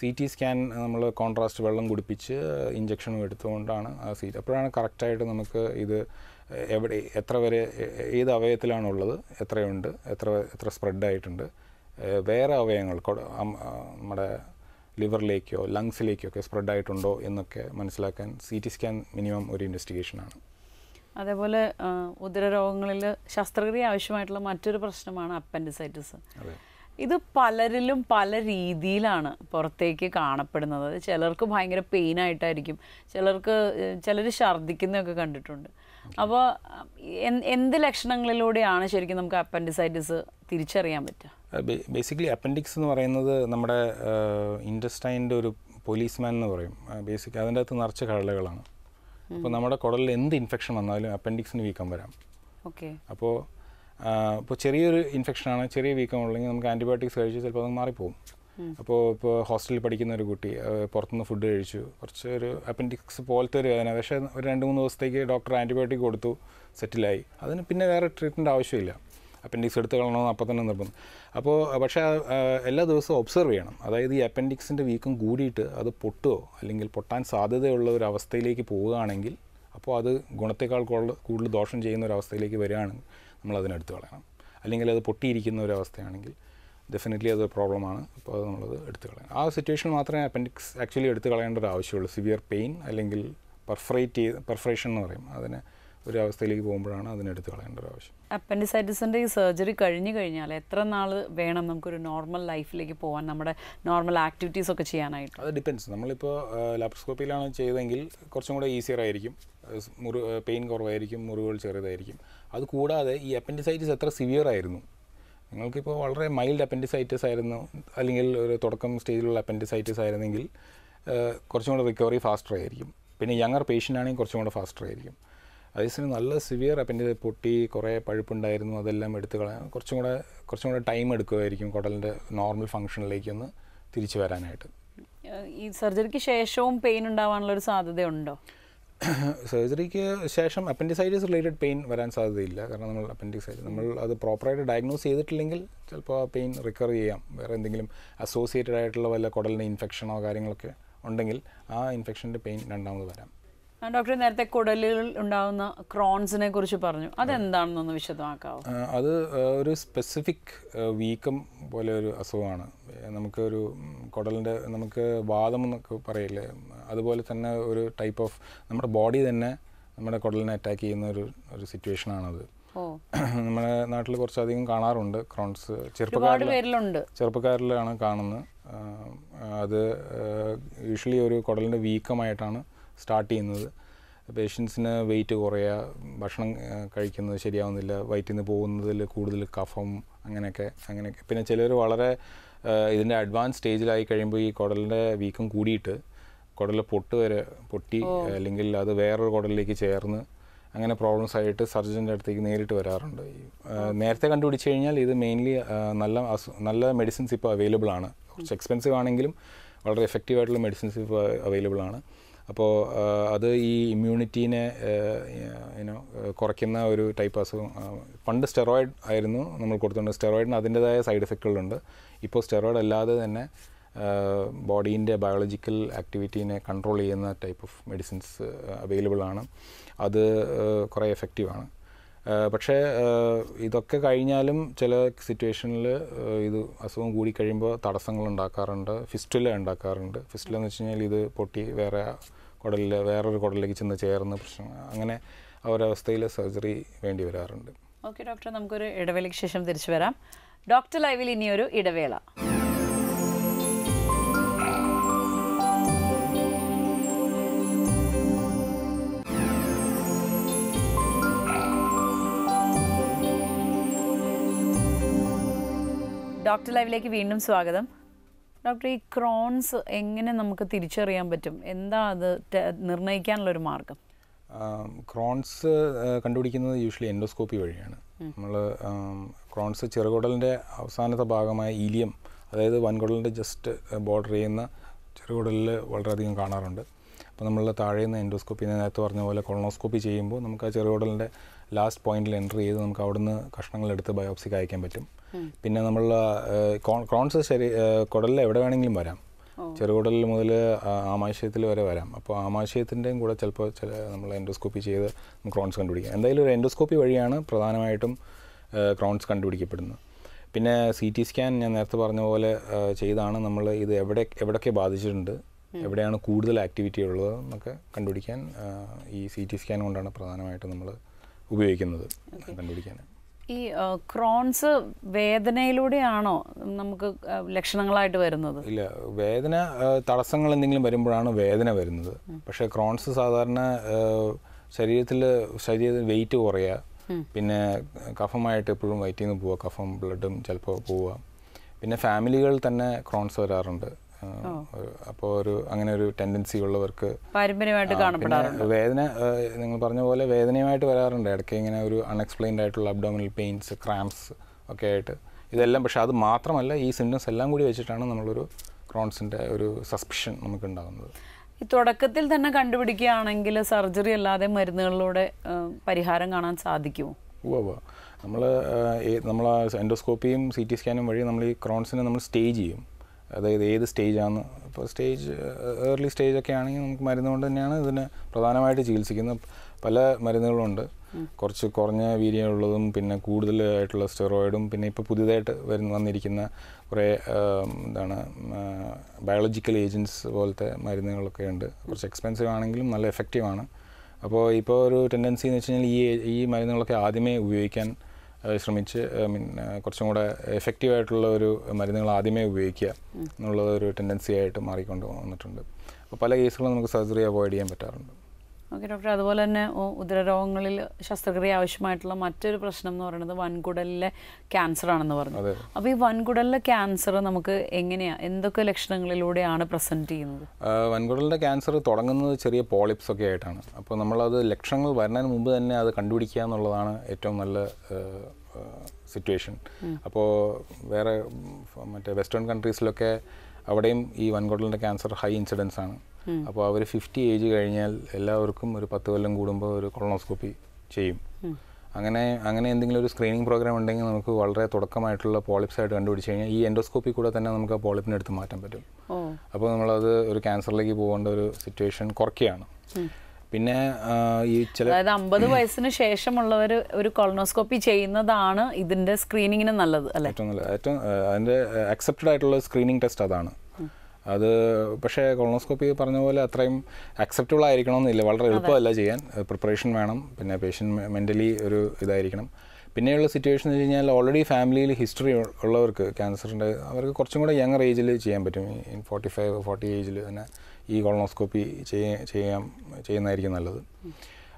സി ടി സ്കാൻ നമ്മൾ കോൺട്രാസ്റ്റ് വെള്ളം കുടിപ്പിച്ച് ഇഞ്ചക്ഷനും എടുത്തുകൊണ്ടാണ് ആ സി അപ്പോഴാണ് കറക്റ്റായിട്ട് നമുക്ക് ഇത് എവിടെ എത്ര വരെ ഏത് അവയത്തിലാണുള്ളത് എത്രയുണ്ട് എത്ര എത്ര സ്പ്രെഡായിട്ടുണ്ട് വേറെ അവയവങ്ങൾ നമ്മുടെ ലിവറിലേക്കോ ലങ്സിലേക്കോ ഒക്കെ സ്പ്രെഡായിട്ടുണ്ടോ എന്നൊക്കെ മനസ്സിലാക്കാൻ സി ടി സ്കാൻ മിനിമം ഒരു ഇൻവെസ്റ്റിഗേഷനാണ് അതേപോലെ ഉദരരോഗങ്ങളിൽ ശസ്ത്രക്രിയ ആവശ്യമായിട്ടുള്ള മറ്റൊരു പ്രശ്നമാണ് അപ്പൻഡിസൈറ്റിസ് ഇത് പലരിലും പല രീതിയിലാണ് പുറത്തേക്ക് കാണപ്പെടുന്നത് ചിലർക്ക് ഭയങ്കര പെയിൻ ആയിട്ടായിരിക്കും ചിലർക്ക് ചിലർ ഛർദ്ദിക്കുന്നതൊക്കെ കണ്ടിട്ടുണ്ട് അപ്പോൾ എന്ത് ലക്ഷണങ്ങളിലൂടെയാണ് ശരിക്കും നമുക്ക് അപ്പൻഡിസൈറ്റിസ് തിരിച്ചറിയാൻ പറ്റുക ബേസിക്കലി അപ്പൻഡിക്സ് എന്ന് പറയുന്നത് നമ്മുടെ ഇൻഡസ്റ്റൈൻ്റെ ഒരു പോലീസ്മാൻ എന്ന് പറയും ബേസിക്കലി അതിൻ്റെ അകത്ത് നിറച്ച കടലുകളാണ് അപ്പോൾ നമ്മുടെ കുടലിൽ എന്ത് ഇൻഫെക്ഷൻ വന്നാലും അപ്പൻഡിക്സിന് വീക്കം വരാം ഓക്കെ അപ്പോൾ ഇപ്പോൾ ചെറിയൊരു ഇൻഫെക്ഷനാണ് ചെറിയ ഉള്ളെങ്കിൽ നമുക്ക് ആൻറ്റിബയോട്ടിക്സ് കഴിച്ച് ചിലപ്പോൾ അത് മാറിപ്പോകും അപ്പോൾ ഇപ്പോൾ ഹോസ്റ്റലിൽ പഠിക്കുന്ന ഒരു കുട്ടി പുറത്തുനിന്ന് ഫുഡ് കഴിച്ചു കുറച്ച് ഒരു അപ്പൻഡിക്സ് പോലത്തെ ഒരു വേദന പക്ഷേ ഒരു രണ്ട് മൂന്ന് ദിവസത്തേക്ക് ഡോക്ടർ ആൻറ്റിബയോട്ടിക് കൊടുത്തു സെറ്റിലായി അതിന് പിന്നെ വേറെ ട്രീറ്റ്മെൻറ്റ് ആവശ്യമില്ല അപ്പൻഡിക്സ് എടുത്ത് കളണമെന്ന് അപ്പം തന്നെ നിർബന്ധം അപ്പോൾ പക്ഷേ എല്ലാ ദിവസവും ഒബ്സർവ് ചെയ്യണം അതായത് ഈ അപ്പൻഡിക്സിൻ്റെ വീക്കം കൂടിയിട്ട് അത് പൊട്ടുകയോ അല്ലെങ്കിൽ പൊട്ടാൻ സാധ്യതയുള്ള ഒരു അവസ്ഥയിലേക്ക് പോവുകയാണെങ്കിൽ അപ്പോൾ അത് ഗുണത്തേക്കാൾ കൂടുതൽ ദോഷം ചെയ്യുന്ന ഒരു അവസ്ഥയിലേക്ക് വരികയാണെങ്കിൽ നമ്മളതിനെടുത്ത് കളയണം അല്ലെങ്കിൽ അത് പൊട്ടിയിരിക്കുന്ന ഒരു അവസ്ഥയാണെങ്കിൽ ഡെഫിനറ്റ്ലി അത് പ്രോബ്ലമാണ് അപ്പോൾ അത് നമ്മളത് എടുത്തു കളയണം ആ സിറ്റുവേഷൻ മാത്രമേ അപ്പൻഡിക്സ് ആക്ച്വലി എടുത്ത് കളയേണ്ട ഒരു ആവശ്യമുള്ളൂ സിവിയർ പെയിൻ അല്ലെങ്കിൽ പെർഫറേറ്റ് ചെയ്ത് പെർഫറേഷൻ എന്ന് പറയും അതിന് ഒരു അവസ്ഥയിലേക്ക് പോകുമ്പോഴാണ് അതിനെടുത്ത് കളയേണ്ട ഒരു ആവശ്യം അപ്പൻഡിസൈറ്റിസിൻ്റെ ഈ സർജറി കഴിഞ്ഞു കഴിഞ്ഞാൽ എത്ര നാൾ വേണം നമുക്കൊരു നോർമൽ ലൈഫിലേക്ക് പോകാൻ നമ്മുടെ നോർമൽ ആക്ടിവിറ്റീസ് ഒക്കെ ചെയ്യാനായിട്ട് അത് ഡിപ്പെൻസ് നമ്മളിപ്പോൾ ലാപ്രോസ്കോപ്പിയിലാണ് ചെയ്തെങ്കിൽ കുറച്ചും കൂടെ ഈസിയർ ആയിരിക്കും മുറി പെയിൻ കുറവായിരിക്കും മുറിവുകൾ ചെറിയതായിരിക്കും അതുകൂടാതെ ഈ അപ്പൻഡിസൈറ്റിസ് എത്ര സിവിയർ ആയിരുന്നു നിങ്ങൾക്കിപ്പോൾ വളരെ മൈൽഡ് അപ്പൻഡിസൈറ്റിസ് ആയിരുന്നു അല്ലെങ്കിൽ ഒരു തുടക്കം സ്റ്റേജിലുള്ള അപ്പൻഡിസൈറ്റിസ് ആയിരുന്നെങ്കിൽ കുറച്ചും കൂടെ റിക്കവറി ഫാസ്റ്റർ ആയിരിക്കും പിന്നെ യങ്ങർ പേഷ്യൻ്റ് ആണെങ്കിൽ കുറച്ചും കൂടെ ഫാസ്റ്റർ ആയിരിക്കും അതേസമയം നല്ല സിവിയർ അപ്പൻഡിസ് പൊട്ടി കുറേ പഴുപ്പുണ്ടായിരുന്നു അതെല്ലാം എടുത്ത് കളയാൻ കുറച്ചും കൂടെ കുറച്ചും കൂടെ ടൈം എടുക്കുമായിരിക്കും കുടലിൻ്റെ നോർമൽ ഫങ്ഷനിലേക്ക് ഒന്ന് തിരിച്ചു വരാനായിട്ട് ഈ സർജറിക്ക് ശേഷവും പെയിൻ ഉണ്ടാവാനുള്ള ഒരു സാധ്യതയുണ്ടോ സർജറിക്ക് ശേഷം അപ്പൻഡിസൈറ്റിസ് റിലേറ്റഡ് പെയിൻ വരാൻ സാധ്യതയില്ല കാരണം നമ്മൾ അപ്പൻഡിസൈറ്റ് നമ്മൾ അത് പ്രോപ്പറായിട്ട് ഡയഗ്നോസ് ചെയ്തിട്ടില്ലെങ്കിൽ ചിലപ്പോൾ ആ പെയിൻ റിക്കവർ ചെയ്യാം വേറെ എന്തെങ്കിലും അസോസിയേറ്റഡ് ആയിട്ടുള്ള വല്ല കുടലിന് ഇൻഫെക്ഷനോ കാര്യങ്ങളൊക്കെ ഉണ്ടെങ്കിൽ ആ ഇൻഫെക്ഷൻ്റെ പെയിൻ രണ്ടാമത് വരാം ഡോക്ടർ നേരത്തെ കുടലിൽ ഉണ്ടാകുന്ന ക്രോൺസിനെ കുറിച്ച് പറഞ്ഞു അതെന്താണെന്നൊന്ന് വിശദമാക്കാവോ അത് ഒരു സ്പെസിഫിക് വീക്കം പോലെ ഒരു അസുഖമാണ് നമുക്ക് ഒരു കുടലിൻ്റെ നമുക്ക് വാദം എന്നൊക്കെ പറയില്ലേ അതുപോലെ തന്നെ ഒരു ടൈപ്പ് ഓഫ് നമ്മുടെ ബോഡി തന്നെ നമ്മുടെ കുടലിനെ അറ്റാക്ക് ചെയ്യുന്ന ഒരു ഒരു ആണത് നമ്മുടെ നാട്ടിൽ കുറച്ചധികം കാണാറുണ്ട് ക്രോൺസ് ചെറുപ്പക്കാരിലുണ്ട് ചെറുപ്പക്കാരിലാണ് കാണുന്നത് അത് യൂഷ്വലി ഒരു കുടലിൻ്റെ വീക്കമായിട്ടാണ് സ്റ്റാർട്ട് ചെയ്യുന്നത് പേഷ്യൻസിന് വെയിറ്റ് കുറയുക ഭക്ഷണം കഴിക്കുന്നത് ശരിയാവുന്നില്ല വയറ്റിൽ നിന്ന് പോകുന്നതിൽ കൂടുതൽ കഫം അങ്ങനെയൊക്കെ അങ്ങനെയൊക്കെ പിന്നെ ചിലർ വളരെ ഇതിൻ്റെ അഡ്വാൻസ് സ്റ്റേജിലായി കഴിയുമ്പോൾ ഈ കുടലിൻ്റെ വീക്കം കൂടിയിട്ട് കുടൽ പൊട്ട് വരെ പൊട്ടി അല്ലെങ്കിൽ അത് വേറൊരു കുടലിലേക്ക് ചേർന്ന് അങ്ങനെ പ്രോബ്ലംസ് ആയിട്ട് സർജൻ്റെ അടുത്തേക്ക് നേരിട്ട് വരാറുണ്ട് നേരത്തെ കണ്ടുപിടിച്ച് കഴിഞ്ഞാൽ ഇത് മെയിൻലി നല്ല നല്ല മെഡിസിൻസ് ഇപ്പോൾ അവൈലബിൾ ആണ് കുറച്ച് എക്സ്പെൻസീവ് ആണെങ്കിലും വളരെ എഫക്റ്റീവ് ആയിട്ടുള്ള മെഡിസിൻസ് ഇപ്പോൾ അവൈലബിൾ ആണ് അപ്പോൾ അത് ഈ ഇമ്മ്യൂണിറ്റീനെ ഇനോ കുറയ്ക്കുന്ന ഒരു ടൈപ്പ് അസുഖം പണ്ട് സ്റ്റെറോയിഡ് ആയിരുന്നു നമ്മൾ കൊടുത്തിട്ടുണ്ട് സ്റ്റെറോയിഡിന് അതിൻ്റെതായ സൈഡ് എഫക്റ്റുകളുണ്ട് ഇപ്പോൾ സ്റ്റെറോയിഡ് അല്ലാതെ തന്നെ ബോഡീൻ്റെ ബയോളജിക്കൽ ആക്ടിവിറ്റീനെ കൺട്രോൾ ചെയ്യുന്ന ടൈപ്പ് ഓഫ് മെഡിസിൻസ് അവൈലബിൾ ആണ് അത് കുറേ എഫക്റ്റീവാണ് പക്ഷേ ഇതൊക്കെ കഴിഞ്ഞാലും ചില സിറ്റുവേഷനിൽ ഇത് അസുഖം കൂടി കഴിയുമ്പോൾ തടസ്സങ്ങൾ ഉണ്ടാക്കാറുണ്ട് ഫിസ്റ്റുല ഉണ്ടാക്കാറുണ്ട് ഫിസ്റ്റുല എന്ന് വെച്ച് കഴിഞ്ഞാൽ ഇത് പൊട്ടി വേറെ കുടലിൽ വേറൊരു കുടലിലേക്ക് ചെന്ന് ചേർന്ന് പ്രശ്നം അങ്ങനെ ആ ഒരവസ്ഥയിൽ സർജറി വേണ്ടി വരാറുണ്ട് ഓക്കെ ഡോക്ടർ നമുക്കൊരു ഇടവേളയ്ക്ക് ശേഷം തിരിച്ചു വരാം ഡോക്ടർ ലൈവിൽ ഇനിയൊരു ഇടവേള ഡോക്ടർ ലൈവിലേക്ക് വീണ്ടും സ്വാഗതം ഡോക്ടർ ഈ ക്രോൺസ് എങ്ങനെ നമുക്ക് തിരിച്ചറിയാൻ പറ്റും എന്താ അത് നിർണ്ണയിക്കാനുള്ള ഒരു മാർഗം ക്രോൺസ് കണ്ടുപിടിക്കുന്നത് യൂഷ്വലി എൻഡോസ്കോപ്പി വഴിയാണ് നമ്മൾ ക്രോൺസ് ചെറുകുടലിൻ്റെ അവസാനത്തെ ഭാഗമായ ഇലിയം അതായത് വൻകുടലിൻ്റെ ജസ്റ്റ് ബോർഡർ ചെയ്യുന്ന ചെറുകുടലിൽ വളരെയധികം കാണാറുണ്ട് അപ്പോൾ നമ്മൾ താഴെ നിന്ന് എൻഡോസ്കോപ്പി നേരത്തെ പറഞ്ഞ പോലെ കൊളോണോസ്കോപ്പി ചെയ്യുമ്പോൾ നമുക്ക് ആ ചെറുകുടലിൻ്റെ ലാസ്റ്റ് പോയിന്റിൽ എൻ്റർ ചെയ്ത് നമുക്ക് അവിടുന്ന് എടുത്ത് ബയോപ്സിക്ക് അയക്കാൻ പറ്റും പിന്നെ നമ്മൾ ക്രോൺസ് ശരി കുടലിൽ എവിടെ വേണമെങ്കിലും വരാം ചെറുകുടലിൽ മുതൽ ആമാശയത്തിൽ വരെ വരാം അപ്പോൾ ആമാശയത്തിൻ്റെയും കൂടെ ചിലപ്പോൾ ചില നമ്മൾ എൻഡോസ്കോപ്പി ചെയ്ത് ക്രോൺസ് കണ്ടുപിടിക്കാം എന്തായാലും ഒരു എൻഡോസ്കോപ്പി വഴിയാണ് പ്രധാനമായിട്ടും ക്രോൺസ് കണ്ടുപിടിക്കപ്പെടുന്നത് പിന്നെ സി ടി സ്കാൻ ഞാൻ നേരത്തെ പറഞ്ഞ പോലെ ചെയ്താണ് നമ്മൾ ഇത് എവിടെ എവിടെയൊക്കെ ബാധിച്ചിട്ടുണ്ട് എവിടെയാണ് കൂടുതൽ ആക്ടിവിറ്റി ഉള്ളത് എന്നൊക്കെ കണ്ടുപിടിക്കാൻ ഈ സി ടി സ്കാൻ കൊണ്ടാണ് പ്രധാനമായിട്ടും നമ്മൾ ഉപയോഗിക്കുന്നത് കണ്ടുപിടിക്കാൻ ഈ ക്രോൺസ് വേദനയിലൂടെയാണോ നമുക്ക് ലക്ഷണങ്ങളായിട്ട് വരുന്നത് ഇല്ല വേദന തടസ്സങ്ങൾ എന്തെങ്കിലും വരുമ്പോഴാണ് വേദന വരുന്നത് പക്ഷേ ക്രോൺസ് സാധാരണ ശരീരത്തിൽ ശരീരത്തിൽ വെയിറ്റ് കുറയുക പിന്നെ കഫമായിട്ട് എപ്പോഴും വയറ്റിൽ നിന്ന് പോവുക കഫം ബ്ലഡും ചിലപ്പോൾ പോവുക പിന്നെ ഫാമിലികൾ തന്നെ ക്രോൺസ് വരാറുണ്ട് അപ്പോൾ ഒരു അങ്ങനെ ഒരു ടെൻഡൻസി ഉള്ളവർക്ക് പാരമ്പര്യമായിട്ട് കാണപ്പെടാറുണ്ട് വേദന നിങ്ങൾ പറഞ്ഞ പോലെ വേദനയുമായിട്ട് വരാറുണ്ട് ഇടയ്ക്ക് ഇങ്ങനെ ഒരു അൺഎക്സ്പ്ലെയിൻഡ് ആയിട്ടുള്ള അബ്ഡോമിനൽ പെയിൻസ് ക്രാംസ് ഒക്കെ ആയിട്ട് ഇതെല്ലാം പക്ഷേ അത് മാത്രമല്ല ഈ സിംറ്റംസ് എല്ലാം കൂടി വെച്ചിട്ടാണ് നമ്മളൊരു ക്രോൺസിൻ്റെ ഒരു സസ്പെഷൻ നമുക്ക് ഉണ്ടാകുന്നത് ഈ തുടക്കത്തിൽ തന്നെ കണ്ടുപിടിക്കുകയാണെങ്കിൽ സർജറി അല്ലാതെ മരുന്നുകളിലൂടെ പരിഹാരം കാണാൻ സാധിക്കുമോ ഉവ്വ നമ്മൾ നമ്മൾ എൻഡോസ്കോപ്പിയും സി ടി സ്കാനും വഴി നമ്മൾ ഈ ക്രോൺസിനെ നമ്മൾ സ്റ്റേജ് ചെയ്യും അതായത് ഏത് സ്റ്റേജാണ് ഇപ്പോൾ സ്റ്റേജ് ഏർലി സ്റ്റേജൊക്കെ ആണെങ്കിൽ നമുക്ക് മരുന്ന് കൊണ്ട് തന്നെയാണ് ഇതിന് പ്രധാനമായിട്ട് ചികിത്സിക്കുന്നത് പല മരുന്നുകളുണ്ട് കുറച്ച് കുറഞ്ഞ വീര്യമുള്ളതും പിന്നെ കൂടുതലായിട്ടുള്ള സ്റ്റെറോയിഡും പിന്നെ ഇപ്പോൾ പുതിയതായിട്ട് വരുന്ന വന്നിരിക്കുന്ന കുറേ എന്താണ് ബയോളജിക്കൽ ഏജൻസ് പോലത്തെ മരുന്നുകളൊക്കെ ഉണ്ട് കുറച്ച് എക്സ്പെൻസീവ് ആണെങ്കിലും നല്ല എഫക്റ്റീവാണ് അപ്പോൾ ഇപ്പോൾ ഒരു ടെൻഡൻസി എന്ന് വെച്ച് കഴിഞ്ഞാൽ ഈ ഈ മരുന്നുകളൊക്കെ ആദ്യമേ ഉപയോഗിക്കാൻ ശ്രമിച്ച് മീൻ കുറച്ചും കൂടെ ആയിട്ടുള്ള ഒരു മരുന്നുകൾ ആദ്യമേ ഉപയോഗിക്കുക എന്നുള്ള ഒരു ടെൻഡൻസി ആയിട്ട് മാറിക്കൊണ്ട് വന്നിട്ടുണ്ട് അപ്പോൾ പല കേസുകളും നമുക്ക് സർജറി അവോയ്ഡ് ചെയ്യാൻ പറ്റാറുണ്ട് ഓക്കെ ഡോക്ടർ അതുപോലെ തന്നെ ഉദരരോഗങ്ങളിൽ ശസ്ത്രക്രിയ ആവശ്യമായിട്ടുള്ള മറ്റൊരു പ്രശ്നം എന്ന് പറയുന്നത് വൻകുടലിലെ ക്യാൻസർ ആണെന്ന് പറഞ്ഞു അപ്പോൾ ഈ വൻകുടലിലെ ക്യാൻസർ നമുക്ക് എങ്ങനെയാണ് എന്തൊക്കെ ലക്ഷണങ്ങളിലൂടെയാണ് പ്രസൻറ്റ് ചെയ്യുന്നത് വൻകുടലിൻ്റെ ക്യാൻസർ തുടങ്ങുന്നത് ചെറിയ പോളിപ്സ് ഒക്കെ ആയിട്ടാണ് അപ്പോൾ നമ്മളത് ലക്ഷണങ്ങൾ വരുന്നതിന് മുമ്പ് തന്നെ അത് കണ്ടുപിടിക്കുക എന്നുള്ളതാണ് ഏറ്റവും നല്ല സിറ്റുവേഷൻ അപ്പോൾ വേറെ മറ്റേ വെസ്റ്റേൺ കൺട്രീസിലൊക്കെ അവിടെയും ഈ വൻകുടലിൻ്റെ ക്യാൻസർ ഹൈ ഇൻസിഡൻസ് ആണ് അപ്പോൾ അവർ ഫിഫ്റ്റി ഏജ് കഴിഞ്ഞാൽ എല്ലാവർക്കും ഒരു പത്ത് കൊല്ലം കൂടുമ്പോൾ ഒരു കൊളോണോസ്കോപ്പി ചെയ്യും അങ്ങനെ അങ്ങനെ എന്തെങ്കിലും ഒരു സ്ക്രീനിങ് പ്രോഗ്രാം ഉണ്ടെങ്കിൽ നമുക്ക് വളരെ തുടക്കമായിട്ടുള്ള പോളിപ്സ് ആയിട്ട് കണ്ടുപിടിച്ച് കഴിഞ്ഞാൽ ഈ എൻഡോസ്കോപ്പി കൂടെ തന്നെ നമുക്ക് ആ പോളിപ്പിനെ എടുത്ത് മാറ്റാൻ പറ്റും അപ്പോൾ നമ്മളത് ഒരു ക്യാൻസറിലേക്ക് പോകേണ്ട ഒരു സിറ്റുവേഷൻ കുറയ്ക്കുകയാണ് പിന്നെ ഈ ചില അതായത് അമ്പത് വയസ്സിന് ശേഷമുള്ളവർ ഒരു കൊളനോസ്കോപ്പി ചെയ്യുന്നതാണ് ഇതിന്റെ സ്ക്രീനിങ്ങിന് നല്ലത് അല്ലേ ഏറ്റവും നല്ലത് ഏറ്റവും അതിന്റെ അക്സെപ്റ്റഡ് ആയിട്ടുള്ള സ്ക്രീനിങ് ടെസ്റ്റ് അതാണ് അത് പക്ഷേ കൊളോണോസ്കോപ്പി പറഞ്ഞ പോലെ അത്രയും അക്സെപ്റ്റബിൾ ആയിരിക്കണമെന്നില്ല വളരെ എളുപ്പമല്ല ചെയ്യാൻ പ്രിപ്പറേഷൻ വേണം പിന്നെ പേഷ്യൻ്റ് മെൻ്റലി ഒരു ഇതായിരിക്കണം പിന്നെയുള്ള സിറ്റുവേഷൻ എന്ന് വെച്ച് കഴിഞ്ഞാൽ ഓൾറെഡി ഫാമിലിയിൽ ഹിസ്റ്ററി ഉള്ളവർക്ക് ക്യാൻസറിൻ്റെ അവർക്ക് കുറച്ചും കൂടെ യങ്ങർ ഏജിൽ ചെയ്യാൻ പറ്റും ഫോർട്ടി ഫൈവ് ഫോർട്ടി ഏജിൽ തന്നെ ഈ കൊളോണോസ്കോപ്പി ചെയ്യാം ചെയ്യുന്നതായിരിക്കും നല്ലത്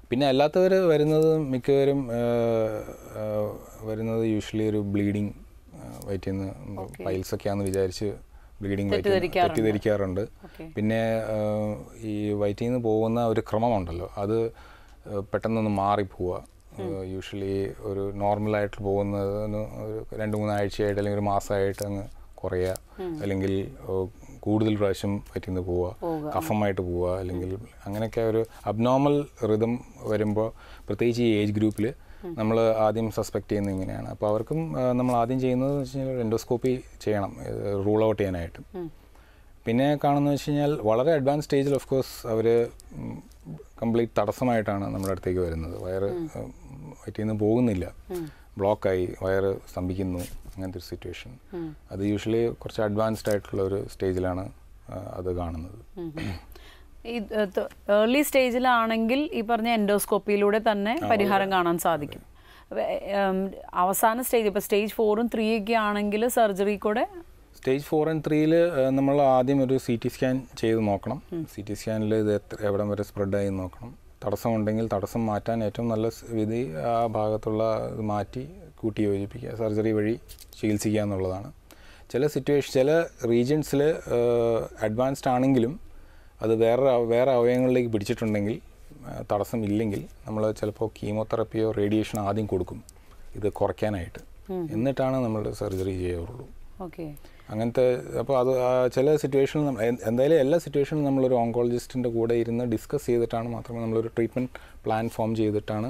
പിന്നെ അല്ലാത്തവർ വരുന്നത് മിക്കവരും വരുന്നത് യൂഷ്വലി ഒരു ബ്ലീഡിങ് വയറ്റിൽ നിന്ന് പൈൽസ് ഒക്കെയാണെന്ന് വിചാരിച്ച് ബ്ലീഡിങ് തെറ്റിദ്ധരിക്കാറുണ്ട് പിന്നെ ഈ വയറ്റിൽ നിന്ന് പോകുന്ന ഒരു ക്രമമുണ്ടല്ലോ അത് പെട്ടെന്നൊന്ന് മാറിപ്പോവുക യൂഷ്വലി ഒരു നോർമലായിട്ട് പോകുന്നതിന് ഒരു രണ്ട് മൂന്നാഴ്ചയായിട്ട് അല്ലെങ്കിൽ ഒരു മാസമായിട്ട് അങ്ങ് കുറയുക അല്ലെങ്കിൽ കൂടുതൽ പ്രാവശ്യം പറ്റുന്നു പോവുക കഫമായിട്ട് പോവുക അല്ലെങ്കിൽ അങ്ങനെയൊക്കെ ഒരു അബ്നോർമൽ റിതം വരുമ്പോൾ പ്രത്യേകിച്ച് ഈ ഏജ് ഗ്രൂപ്പിൽ നമ്മൾ ആദ്യം സസ്പെക്ട് ചെയ്യുന്നത് ഇങ്ങനെയാണ് അപ്പോൾ അവർക്കും നമ്മൾ ആദ്യം ചെയ്യുന്നത് വെച്ച് കഴിഞ്ഞാൽ എൻഡോസ്കോപ്പി ചെയ്യണം റൂൾ ഔട്ട് ചെയ്യാനായിട്ട് പിന്നെ കാണുന്നത് വെച്ച് കഴിഞ്ഞാൽ വളരെ അഡ്വാൻസ് സ്റ്റേജിൽ ഓഫ് കോഴ്സ് അവർ കംപ്ലീറ്റ് തടസ്സമായിട്ടാണ് നമ്മുടെ അടുത്തേക്ക് വരുന്നത് വയറ് വയറ്റിൽ നിന്ന് പോകുന്നില്ല ബ്ലോക്കായി വയറ് സ്തംഭിക്കുന്നു അങ്ങനത്തെ ഒരു സിറ്റുവേഷൻ അത് യൂഷ്വലി കുറച്ച് അഡ്വാൻസ്ഡ് ആയിട്ടുള്ള ഒരു സ്റ്റേജിലാണ് അത് കാണുന്നത് ഈ ഏർലി സ്റ്റേജിലാണെങ്കിൽ ഈ പറഞ്ഞ എൻഡോസ്കോപ്പിയിലൂടെ തന്നെ പരിഹാരം കാണാൻ സാധിക്കും അവസാന സ്റ്റേജ് ഇപ്പൊ സ്റ്റേജ് ഫോറും ത്രീ ഒക്കെ ആണെങ്കിൽ സർജറി കൂടെ സ്റ്റേജ് ഫോർ ആൻഡ് ത്രീയിൽ നമ്മൾ ആദ്യം ഒരു സി ടി സ്കാൻ ചെയ്ത് നോക്കണം സി ടി സ്കാനിൽ ഇത് എത്ര എവിടം വരെ സ്പ്രെഡായി നോക്കണം തടസ്സമുണ്ടെങ്കിൽ തടസ്സം മാറ്റാൻ ഏറ്റവും നല്ല വിധി ആ ഭാഗത്തുള്ള മാറ്റി കൂട്ടി യോജിപ്പിക്കുക സർജറി വഴി ചികിത്സിക്കുക എന്നുള്ളതാണ് ചില സിറ്റുവേഷൻ ചില റീജിയൻസിൽ അഡ്വാൻസ്ഡ് ആണെങ്കിലും അത് വേറെ വേറെ അവയവങ്ങളിലേക്ക് പിടിച്ചിട്ടുണ്ടെങ്കിൽ തടസ്സം ഇല്ലെങ്കിൽ നമ്മൾ ചിലപ്പോൾ കീമോതെറപ്പിയോ റേഡിയേഷൻ ആദ്യം കൊടുക്കും ഇത് കുറയ്ക്കാനായിട്ട് എന്നിട്ടാണ് നമ്മൾ സർജറി ചെയ്യാറുള്ളൂ ഓക്കെ അങ്ങനത്തെ അപ്പോൾ അത് ചില സിറ്റുവേഷനിൽ നമ്മൾ എന്തായാലും എല്ലാ സിറ്റുവേഷനിലും നമ്മളൊരു ഓങ്കോളജിസ്റ്റിൻ്റെ കൂടെ ഇരുന്ന് ഡിസ്കസ് ചെയ്തിട്ടാണ് മാത്രമേ നമ്മളൊരു ട്രീറ്റ്മെൻറ്റ് പ്ലാൻ ഫോം ചെയ്തിട്ടാണ്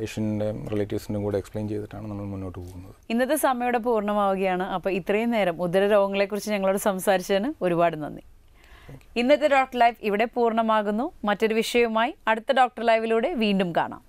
പേഷ്യൻ്റെ റിലേറ്റീവ്സിൻ്റെയും കൂടെ എക്സ്പ്ലെയിൻ ചെയ്തിട്ടാണ് നമ്മൾ മുന്നോട്ട് പോകുന്നത് ഇന്നത്തെ സമയയുടെ പൂർണ്ണമാവുകയാണ് അപ്പോൾ ഇത്രയും നേരം ഉദര രോഗങ്ങളെക്കുറിച്ച് ഞങ്ങളോട് സംസാരിച്ചതിന് ഒരുപാട് നന്ദി ഇന്നത്തെ ഡോക്ടർ ലൈവ് ഇവിടെ പൂർണ്ണമാകുന്നു മറ്റൊരു വിഷയവുമായി അടുത്ത ഡോക്ടർ ലൈവിലൂടെ വീണ്ടും കാണാം